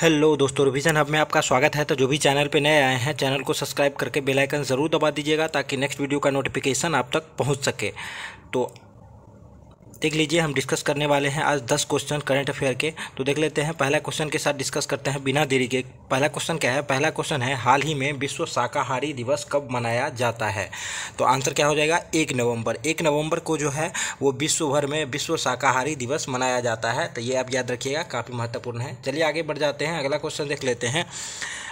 hello दोस्तों revision hub में आपका स्वागत है तो जो भी चैनल पे नए आए हैं चैनल को सब्सक्राइब करके बेल आइकन ज़रूर दबा दीजिएगा ताकि नेक्स्ट वीडियो का नोटिफिकेशन आप तक पहुंच सके तो देख लीजिए हम डिस्कस करने वाले हैं आज दस क्वेश्चन करंट अफेयर के तो देख लेते हैं पहला क्वेश्चन के साथ डिस्कस करते हैं बिना देरी के पहला क्वेश्चन क्या है पहला क्वेश्चन है हाल ही में विश्व शाकाहारी दिवस कब मनाया जाता है तो आंसर क्या हो जाएगा एक नवंबर एक नवंबर को जो है वो विश्व भर में विश्व शाकाहारी दिवस मनाया जाता है तो ये आप याद रखिएगा काफ़ी महत्वपूर्ण है चलिए आगे बढ़ जाते हैं अगला क्वेश्चन देख लेते हैं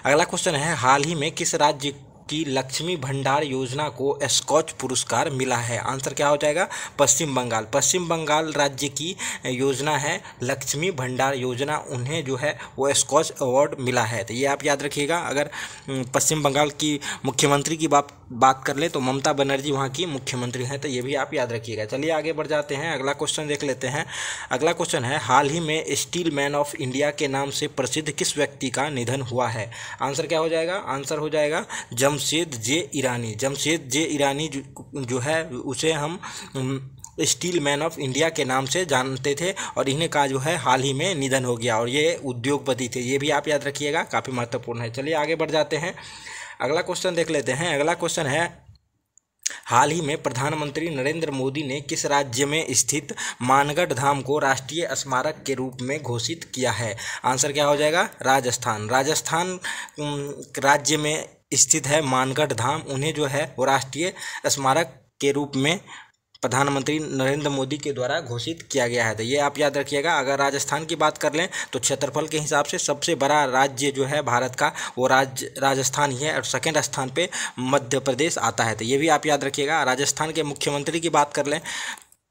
अगला क्वेश्चन है हाल ही में किस राज्य की लक्ष्मी भंडार योजना को स्कॉच पुरस्कार मिला है आंसर क्या हो जाएगा पश्चिम बंगाल पश्चिम बंगाल राज्य की योजना है लक्ष्मी भंडार योजना उन्हें जो है वो स्कॉच अवार्ड मिला है तो ये आप याद रखिएगा अगर पश्चिम बंगाल की मुख्यमंत्री की बात बात कर ले तो ममता बनर्जी वहाँ की मुख्यमंत्री हैं तो ये भी आप याद रखिएगा चलिए आगे बढ़ जाते हैं अगला क्वेश्चन देख लेते हैं अगला क्वेश्चन है हाल ही में स्टील मैन ऑफ इंडिया के नाम से प्रसिद्ध किस व्यक्ति का निधन हुआ है आंसर क्या हो जाएगा आंसर हो जाएगा जम जमशेद जे ईरानी जमशेद जे ईरानी जो, जो है उसे हम स्टील मैन ऑफ इंडिया के नाम से जानते थे और इन्हें का जो है हाल ही में निधन हो गया और ये उद्योगपति थे ये भी आप याद रखिएगा काफ़ी महत्वपूर्ण है चलिए आगे बढ़ जाते हैं अगला क्वेश्चन देख लेते हैं अगला क्वेश्चन है हाल ही में प्रधानमंत्री नरेंद्र मोदी ने किस राज्य में स्थित मानगढ़ धाम को राष्ट्रीय स्मारक के रूप में घोषित किया है आंसर क्या हो जाएगा राजस्थान राजस्थान राज्य में स्थित है मानगढ़ धाम उन्हें जो है वो राष्ट्रीय स्मारक के रूप में प्रधानमंत्री नरेंद्र मोदी के द्वारा घोषित किया गया है तो ये आप याद रखिएगा अगर राजस्थान की बात कर लें तो क्षेत्रफल के हिसाब से सबसे बड़ा राज्य जो है भारत का वो राज राजस्थान ही है और सेकेंड स्थान पे मध्य प्रदेश आता है तो ये भी आप याद रखिएगा राजस्थान के मुख्यमंत्री की बात कर लें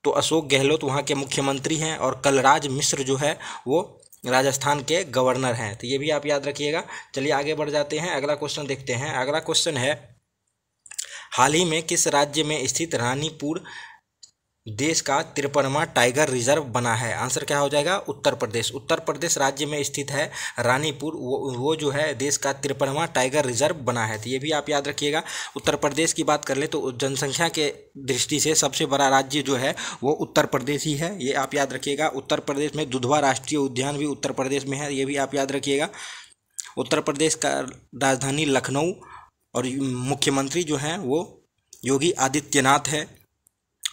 तो अशोक गहलोत वहाँ के मुख्यमंत्री हैं और कलराज मिश्र जो है वो राजस्थान के गवर्नर हैं तो ये भी आप याद रखिएगा चलिए आगे बढ़ जाते हैं अगला क्वेश्चन देखते हैं अगला क्वेश्चन है हाल ही में किस राज्य में स्थित रानीपुर देश का तिरपनवा टाइगर रिजर्व बना है आंसर क्या हो जाएगा उत्तर प्रदेश उत्तर प्रदेश राज्य में स्थित है रानीपुर वो, वो जो है देश का तिरपनवा टाइगर रिजर्व बना है तो ये भी आप याद रखिएगा उत्तर प्रदेश की बात कर ले तो जनसंख्या के दृष्टि से सबसे बड़ा राज्य जो है वो उत्तर प्रदेश ही है ये आप याद रखिएगा उत्तर प्रदेश में दुधवा राष्ट्रीय उद्यान भी उत्तर प्रदेश में है ये भी आप याद रखिएगा उत्तर प्रदेश का राजधानी लखनऊ और मुख्यमंत्री जो हैं वो योगी आदित्यनाथ है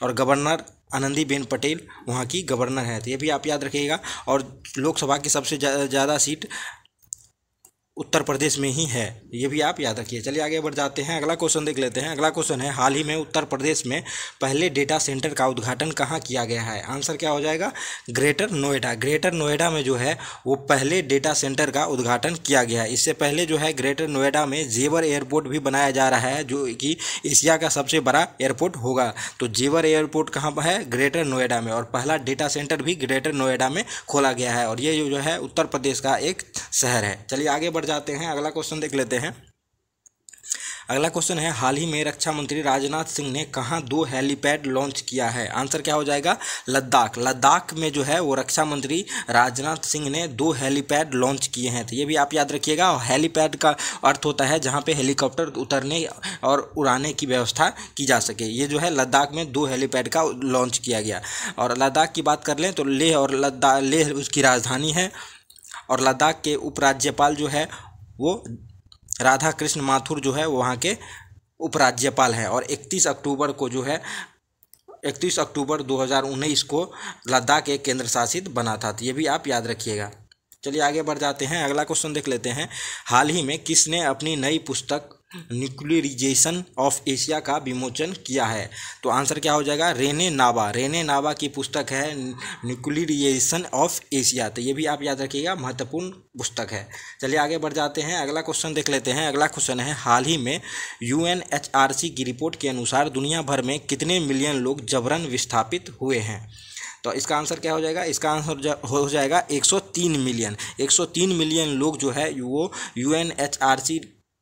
और गवर्नर आनंदीबेन पटेल वहाँ की गवर्नर है तो ये भी आप याद रखिएगा और लोकसभा की सबसे ज़्यादा सीट उत्तर प्रदेश में ही है ये भी आप याद रखिए चलिए आगे बढ़ जाते हैं अगला क्वेश्चन देख लेते हैं अगला क्वेश्चन है हाल ही में उत्तर प्रदेश में पहले डेटा सेंटर का उद्घाटन कहाँ किया गया है आंसर क्या हो जाएगा ग्रेटर नोएडा ग्रेटर नोएडा में जो है वो पहले डेटा सेंटर का उद्घाटन किया गया है इससे पहले जो है ग्रेटर नोएडा में जेवर एयरपोर्ट भी बनाया जा रहा है जो कि एशिया का सबसे बड़ा एयरपोर्ट होगा तो जेवर एयरपोर्ट कहाँ पर है ग्रेटर नोएडा में और पहला डेटा सेंटर भी ग्रेटर नोएडा में खोला गया है और ये जो है उत्तर प्रदेश का एक शहर है चलिए आगे बढ़ जाते हैं अगला क्वेश्चन देख लेते हैं अगला क्वेश्चन है हाल ही में रक्षा मंत्री राजनाथ सिंह ने कहाँ दो हेलीपैड लॉन्च किया है आंसर क्या हो जाएगा लद्दाख लद्दाख में जो है वो रक्षा मंत्री राजनाथ सिंह ने दो हेलीपैड लॉन्च किए हैं तो ये भी आप याद रखिएगा हेलीपैड का अर्थ होता है जहाँ पे हेलीकॉप्टर उतरने और उड़ाने की व्यवस्था की जा सके ये जो है लद्दाख में दो हेलीपैड का लॉन्च किया गया और लद्दाख की बात कर लें तो लेह और लद्दाख लेह उसकी राजधानी है और लद्दाख के उपराज्यपाल जो है वो राधा कृष्ण माथुर जो है वहाँ के उपराज्यपाल हैं और 31 अक्टूबर को जो है 31 अक्टूबर 2019 को लद्दाख एक केंद्र शासित बना था ये भी आप याद रखिएगा चलिए आगे बढ़ जाते हैं अगला क्वेश्चन देख लेते हैं हाल ही में किसने अपनी नई पुस्तक न्यूक्लियरिजेशन ऑफ एशिया का विमोचन किया है तो आंसर क्या हो जाएगा रेने नावा रेने नावा की पुस्तक है न्यूक्लियरिजेशन ऑफ एशिया तो ये भी आप याद रखिएगा महत्वपूर्ण पुस्तक है चलिए आगे बढ़ जाते हैं अगला क्वेश्चन देख लेते हैं अगला क्वेश्चन है हाल ही में यू की रिपोर्ट के अनुसार दुनिया भर में कितने मिलियन लोग जबरन विस्थापित हुए हैं तो इसका आंसर क्या हो जाएगा इसका आंसर हो जाएगा 103 मिलियन 103 मिलियन लोग जो है वो यू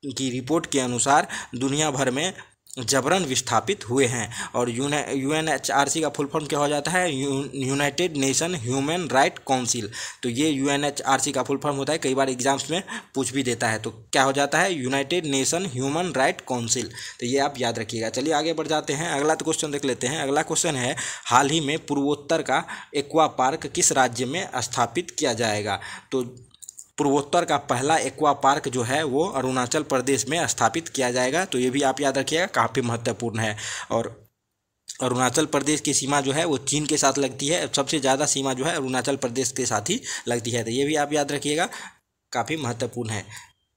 की रिपोर्ट के अनुसार दुनिया भर में जबरन विस्थापित हुए हैं और U N H R C का फुल फॉर्म क्या हो जाता है United Nation Human Right Council तो ये U N H R C का फुल फॉर्म होता है कई बार एग्जाम्स में पूछ भी देता है तो क्या हो जाता है United Nation Human Right Council तो ये आप याद रखिएगा चलिए आगे बढ़ जाते हैं अगला तो क्वेश्चन देख लेते हैं अगला क्वेश्चन है हाल ही में पूर्वोत्तर का एक्वा पार्क किस राज्य में स्थापित किया जाएगा तो पूर्वोत्तर का पहला एक्वा पार्क जो है वो अरुणाचल प्रदेश में स्थापित किया जाएगा तो ये भी आप याद रखिएगा काफ़ी महत्वपूर्ण है और अरुणाचल प्रदेश की सीमा जो है वो चीन के साथ लगती है सबसे ज़्यादा सीमा जो है अरुणाचल प्रदेश के साथ ही लगती है तो ये भी आप याद रखिएगा काफ़ी महत्वपूर्ण है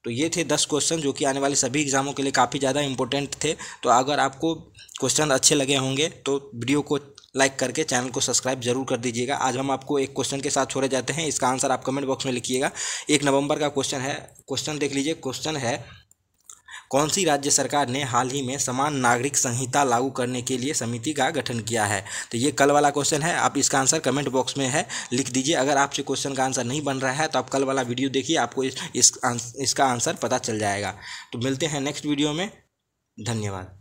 तो ये थे दस क्वेश्चन जो कि आने वाले सभी एग्ज़ामों के लिए काफ़ी ज़्यादा इंपॉर्टेंट थे तो अगर आपको क्वेश्चन अच्छे लगे होंगे तो वीडियो को लाइक करके चैनल को सब्सक्राइब जरूर कर दीजिएगा आज हम आपको एक क्वेश्चन के साथ छोड़े जाते हैं इसका आंसर आप कमेंट बॉक्स में लिखिएगा एक नवंबर का क्वेश्चन है क्वेश्चन देख लीजिए क्वेश्चन है कौन सी राज्य सरकार ने हाल ही में समान नागरिक संहिता लागू करने के लिए समिति का गठन किया है तो ये कल वाला क्वेश्चन है आप इसका आंसर कमेंट बॉक्स में है लिख दीजिए अगर आपसे क्वेश्चन का आंसर नहीं बन रहा है तो आप कल वाला वीडियो देखिए आपको इस, इस इसका आंसर पता चल जाएगा तो मिलते हैं नेक्स्ट वीडियो में धन्यवाद